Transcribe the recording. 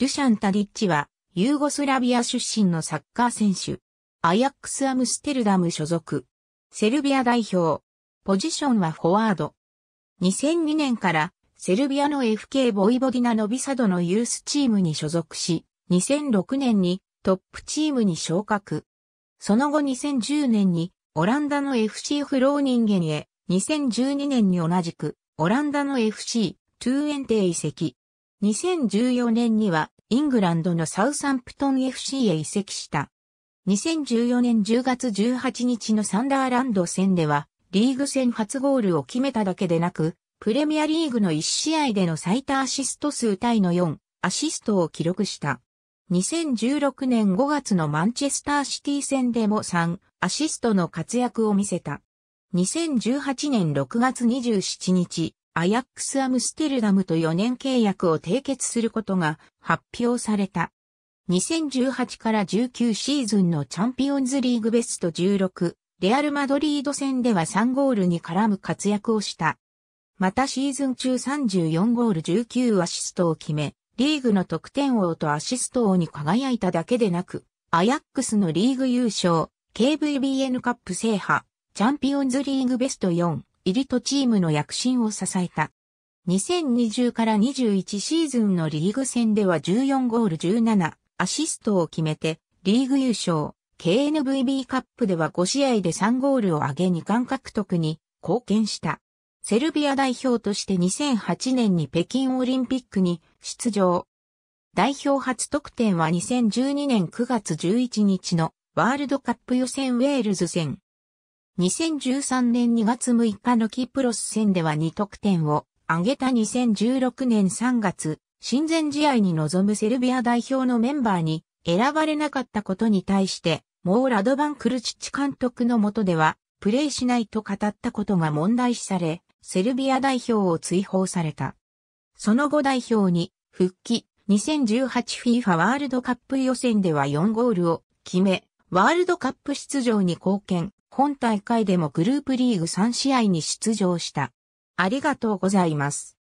ルシャン・タディッチは、ユーゴスラビア出身のサッカー選手。アヤックス・アムステルダム所属。セルビア代表。ポジションはフォワード。2002年からセルビアの FK ボイボディナ・ノビサドのユースチームに所属し、2006年にトップチームに昇格。その後2010年にオランダの FC フローニンゲンへ、2012年に同じくオランダの FC トゥーエンテへ移籍。2014年にはイングランドのサウサンプトン FC へ移籍した。2014年10月18日のサンダーランド戦では、リーグ戦初ゴールを決めただけでなく、プレミアリーグの1試合での最多アシスト数対の4、アシストを記録した。2016年5月のマンチェスターシティ戦でも3、アシストの活躍を見せた。2018年6月27日、アヤックスアムステルダムと4年契約を締結することが発表された。2018から19シーズンのチャンピオンズリーグベスト16、レアル・マドリード戦では3ゴールに絡む活躍をした。またシーズン中34ゴール19アシストを決め、リーグの得点王とアシスト王に輝いただけでなく、アヤックスのリーグ優勝、KVBN カップ制覇、チャンピオンズリーグベスト4、入りとチームの躍進を支えた。2020から21シーズンのリーグ戦では14ゴール17アシストを決めてリーグ優勝、KNVB カップでは5試合で3ゴールを挙げ2冠獲得に貢献した。セルビア代表として2008年に北京オリンピックに出場。代表初得点は2012年9月11日のワールドカップ予選ウェールズ戦。2013年2月6日のキプロス戦では2得点を挙げた2016年3月、親善試合に臨むセルビア代表のメンバーに選ばれなかったことに対して、モーラドバン・クルチッチ監督の下では、プレイしないと語ったことが問題視され、セルビア代表を追放された。その後代表に復帰 2018FIFA ワールドカップ予選では4ゴールを決め、ワールドカップ出場に貢献。本大会でもグループリーグ3試合に出場した。ありがとうございます。